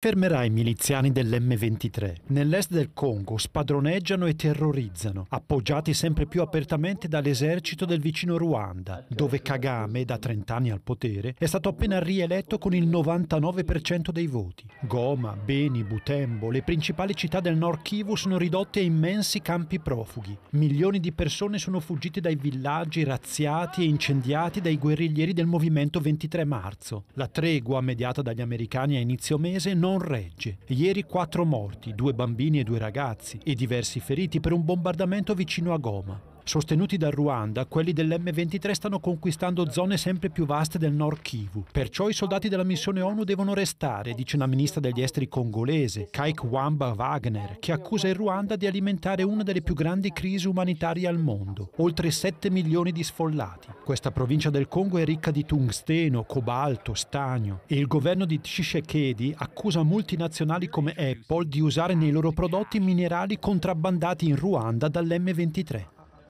Fermerà i miliziani dell'M23. Nell'est del Congo spadroneggiano e terrorizzano, appoggiati sempre più apertamente dall'esercito del vicino Ruanda, dove Kagame, da 30 anni al potere, è stato appena rieletto con il 99% dei voti. Goma, Beni, Butembo, le principali città del nord Kivu sono ridotte a immensi campi profughi. Milioni di persone sono fuggite dai villaggi razziati e incendiati dai guerriglieri del movimento 23 marzo. La tregua mediata dagli americani a inizio mese non non regge. Ieri quattro morti, due bambini e due ragazzi e diversi feriti per un bombardamento vicino a Goma. Sostenuti dal Ruanda, quelli dell'M23 stanno conquistando zone sempre più vaste del nord Kivu. Perciò i soldati della missione ONU devono restare, dice una ministra degli esteri congolese, Kaik Wamba Wagner, che accusa il Ruanda di alimentare una delle più grandi crisi umanitarie al mondo. Oltre 7 milioni di sfollati. Questa provincia del Congo è ricca di tungsteno, cobalto, stagno e il governo di Tshisekedi accusa multinazionali come Apple di usare nei loro prodotti minerali contrabbandati in Ruanda dall'M23.